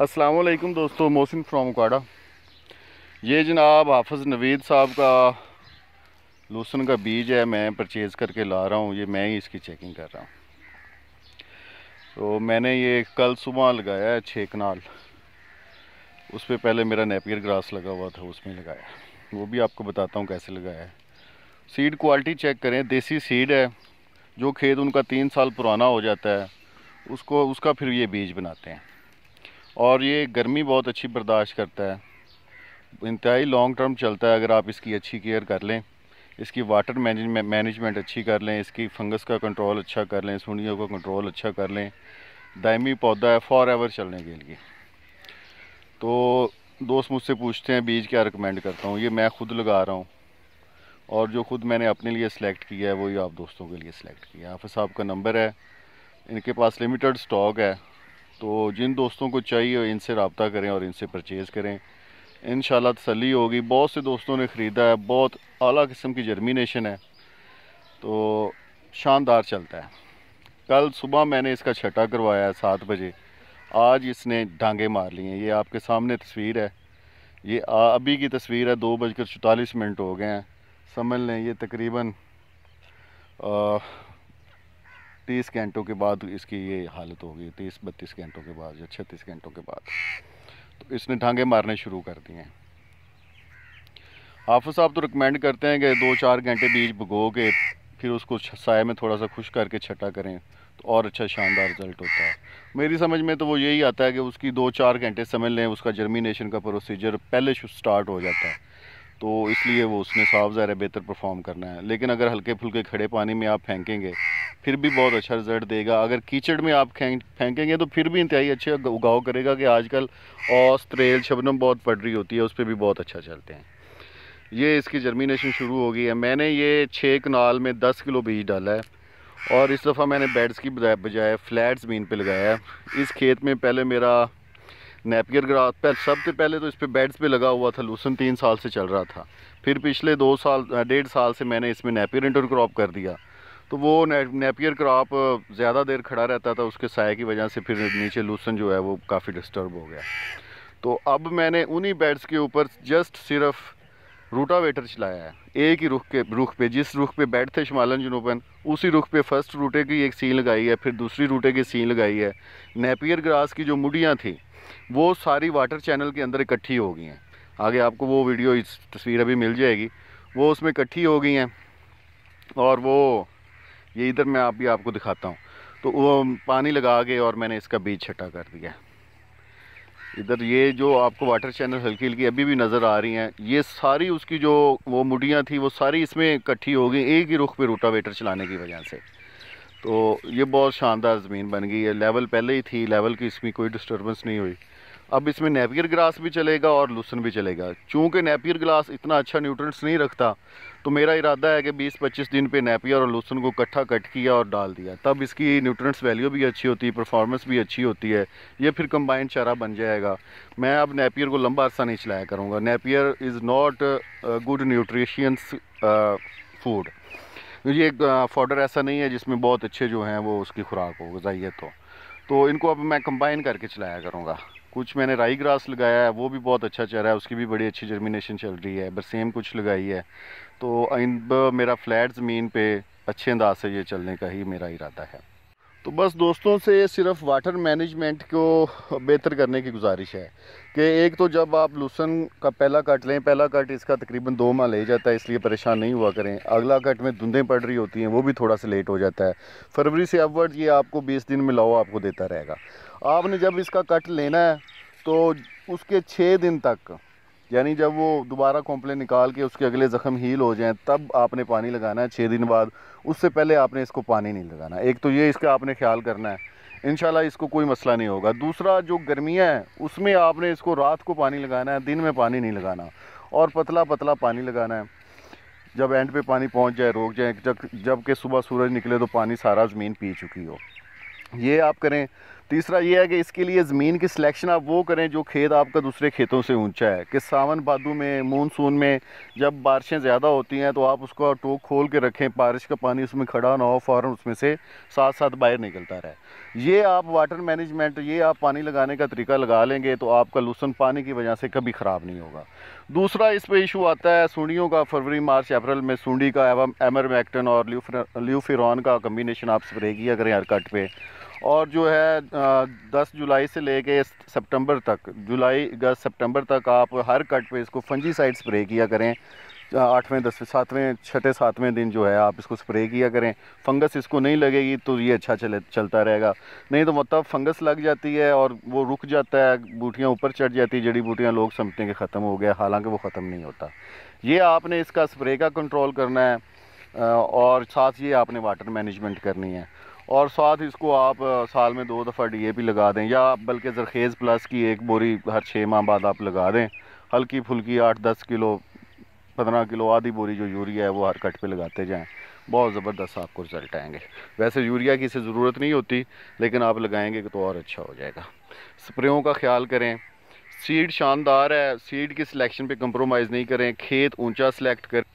असलकुम दोस्तों मोहसिन फ्राम काड़ा ये जनाब हाफज नवीद साहब का लूसन का बीज है मैं परचेज़ करके ला रहा हूँ ये मैं ही इसकी चेकिंग कर रहा हूँ तो मैंने ये कल सुबह लगाया है छः कनाल उस पर पहले मेरा नेपियर ग्रास लगा हुआ था उसमें लगाया वो भी आपको बताता हूँ कैसे लगाया है सीड क्वालिटी चेक करें देसी सीड है जो खेत उनका तीन साल पुराना हो जाता है उसको उसका फिर ये बीज बनाते हैं और ये गर्मी बहुत अच्छी बर्दाश्त करता है इंतहाई लॉन्ग टर्म चलता है अगर आप इसकी अच्छी केयर कर लें इसकी वाटर मैनेजमेंट अच्छी कर लें इसकी फंगस का कंट्रोल अच्छा कर लें सुनियों का कंट्रोल अच्छा कर लें दायमी पौधा है फॉर एवर चलने के लिए तो दोस्त मुझसे पूछते हैं बीज क्या रिकमेंड करता हूँ ये मैं खुद लगा रहा हूँ और जो खुद मैंने अपने लिए सिलेक्ट किया है वही आप दोस्तों के लिए सिलेक्ट किया है हाफ साहब का नंबर है इनके पास लिमिटेड स्टॉक है तो जिन दोस्तों को चाहिए इनसे रबता करें और इनसे परचेज़ करें इन तसली होगी बहुत से दोस्तों ने ख़रीदा है बहुत अली किस्म की जर्मिनेशन है तो शानदार चलता है कल सुबह मैंने इसका छटा करवाया है सात बजे आज इसने डांगे मार लिए हैं ये आपके सामने तस्वीर है ये अभी की तस्वीर है दो बजकर चौतालीस मिनट हो गए हैं समझ लें ये तकरीबन तीस घंटों के बाद इसकी ये हालत होगी तीस बत्तीस घंटों के बाद या छत्तीस घंटों के बाद तो इसने ढांगे मारने शुरू कर दिए हैं हाफ साहब तो रिकमेंड करते हैं कि दो चार घंटे बीज भगो के फिर उसको साय में थोड़ा सा खुश करके छटा करें तो और अच्छा शानदार रिजल्ट होता है मेरी समझ में तो वो यही आता है कि उसकी दो चार घंटे समझ लें उसका जर्मिनेशन का प्रोसीजर पहले स्टार्ट हो जाता है तो इसलिए वो उसने साफ ज़्यादा बेहतर परफॉर्म करना है लेकिन अगर हल्के फुल्के खड़े पानी में आप फेंकेंगे फिर भी बहुत अच्छा रिजल्ट देगा अगर कीचड़ में आप फेंकेंगे तो फिर भी इंतहाई अच्छे उगाव करेगा कि आजकल औस त्रेल शबनम बहुत पड़ रही होती है उस पर भी बहुत अच्छा चलते हैं ये इसकी जर्मिनेशन शुरू हो गई है मैंने ये छः कनाल में दस किलो बीज डाला है और इस दफ़ा मैंने बेड्स की बजाय फ्लैट ज़मीन पे लगाया है इस खेत में पहले मेरा नेपियर ग्रास पहले सब से पहले तो इस पर बेड्स पे लगा हुआ था लूसन तीन साल से चल रहा था फिर पिछले दो साल डेढ़ साल से मैंने इसमें नेपियर इंटर क्रॉप कर दिया तो वो नेपियर क्रॉप ज़्यादा देर खड़ा रहता था उसके साय की वजह से फिर नीचे लूसन जो है वो काफ़ी डिस्टर्ब हो गया तो अब मैंने उन्हीं बेड्स के ऊपर जस्ट सिर्फ रूटावेटर चलाया है एक ही रुख के रुख पे जिस रुख पे बैठ थे शुमालन जनूबन उसी रुख पे फर्स्ट रूटे की एक सीन लगाई है फिर दूसरी रूटे की सीन लगाई है नेपियर ग्रास की जो मुडियाँ थी वो सारी वाटर चैनल के अंदर इकट्ठी हो गई हैं आगे आपको वो वीडियो इस तस्वीर अभी मिल जाएगी वो उसमें इकट्ठी हो गई हैं और वो ये इधर मैं आप भी आपको दिखाता हूँ तो वो पानी लगा के और मैंने इसका बीज छटा कर दिया इधर ये जो आपको वाटर चैनल हल्की हल्की अभी भी नज़र आ रही हैं ये सारी उसकी जो वो मुडियाँ थी वो सारी इसमें इकट्ठी हो गई एक ही रुख पे रोटावेटर चलाने की वजह से तो ये बहुत शानदार ज़मीन बन गई है लेवल पहले ही थी लेवल की इसमें कोई डिस्टर्बेंस नहीं हुई अब इसमें नेपियर ग्रास भी चलेगा और लूसन भी चलेगा चूँकि नेपियर ग्रास इतना अच्छा न्यूट्रंट्स नहीं रखता तो मेरा इरादा है कि 20-25 दिन पे नेपियर और लूसन को इकट्ठा कट किया और डाल दिया तब इसकी न्यूट्रंट्स वैल्यू भी अच्छी होती है परफॉर्मेंस भी अच्छी होती है ये फिर कम्बाइंड चारा बन जाएगा मैं अब नेपियर को लंबा अरसा नहीं चलाया करूँगा Napier is not good nutritious food ये एक फॉर्डर uh, ऐसा नहीं है जिसमें बहुत अच्छे जो हैं वो उसकी खुराक हो गजाइत हो तो इनको अब मैं कंबाइन करके चलाया करूँगा कुछ मैंने राई ग्रास लगाया है वो भी बहुत अच्छा चल रहा है उसकी भी बड़ी अच्छी जर्मिनेशन चल रही है बरसेम कुछ लगाई है तो इन मेरा फ्लैट ज़मीन पे अच्छे अंदाज से ये चलने का ही मेरा इरादा है तो बस दोस्तों से सिर्फ वाटर मैनेजमेंट को बेहतर करने की गुजारिश है कि एक तो जब आप लूसन का पहला कट लें पहला कट इसका तकरीबन दो माह ले जाता है इसलिए परेशान नहीं हुआ करें अगला कट में धुंधे पड़ रही होती हैं वो भी थोड़ा सा लेट हो जाता है फरवरी से अपवर्ड ये आपको बीस दिन में लाओ आपको देता रहेगा आपने जब इसका कट लेना है तो उसके छः दिन तक यानी जब वो दोबारा कॉम्प्लेन निकाल के उसके अगले ज़ख़म हील हो जाएँ तब आपने पानी लगाना है छः दिन बाद उससे पहले आपने इसको पानी नहीं लगाना एक तो ये इसका आपने ख्याल करना है इन इसको कोई मसला नहीं होगा दूसरा जो गर्मियाँ हैं उसमें आपने इसको रात को पानी लगाना है दिन में पानी नहीं लगाना और पतला पतला पानी लगाना है जब एंड पे पानी पहुंच जाए रोक जाए जब जबकि सुबह सूरज निकले तो पानी सारा ज़मीन पी चुकी हो ये आप करें तीसरा ये है कि इसके लिए ज़मीन की सिलेक्शन आप वो करें जो खेत आपका दूसरे खेतों से ऊंचा है कि सावन भादू में मानसून में जब बारिशें ज़्यादा होती हैं तो आप उसको टोक खोल के रखें बारिश का पानी उसमें खड़ा ना हो फ़ौर उसमें से साथ साथ बाहर निकलता रहे ये आप वाटर मैनेजमेंट ये आप पानी लगाने का तरीका लगा लेंगे तो आपका लूसन पानी की वजह से कभी ख़राब नहीं होगा दूसरा इस पर इशू आता है सूढ़ियों का फरवरी मार्च अप्रैल में सूढ़ी का एवं एमरमैक्टन और ल्यूफिरॉन का कम्बिनेशन आप स्प्रे किया करें हर कट पर और जो है दस जुलाई से लेके सितंबर तक जुलाई अगस्त सितंबर तक आप हर कट पे इसको फंजी साइड स्प्रे किया करें आठवें दसवें सातवें छठे सातवें दिन जो है आप इसको स्प्रे किया करें फंगस इसको नहीं लगेगी तो ये अच्छा चले चलता रहेगा नहीं तो मतलब फंगस लग जाती है और वो रुक जाता है बूटियाँ ऊपर चढ़ जाती है जड़ी बूटियाँ लोग समझते हैं कि ख़त्म हो गया हालांकि वो ख़त्म नहीं होता ये आपने इसका स्प्रे का कंट्रोल करना है और साथ ये आपने वाटर मैनेजमेंट करनी है और साथ इसको आप साल में दो दफ़ा डीएपी लगा दें या बल्कि जरखेज़ प्लस की एक बोरी हर छः माह बाद आप लगा दें हल्की फुल्की आठ दस किलो पंद्रह किलो आधी बोरी जो यूरिया है वो हर कट पे लगाते जाएं बहुत ज़बरदस्त आपको रिजल्ट आएंगे वैसे यूरिया की इसे ज़रूरत नहीं होती लेकिन आप लगाएंगे तो और अच्छा हो जाएगा स्प्रेयों का ख्याल करें सीड शानदार है सीड की सिलेक्शन पे कंप्रोमाइज़ नहीं करें खेत ऊंचा सेलेक्ट करें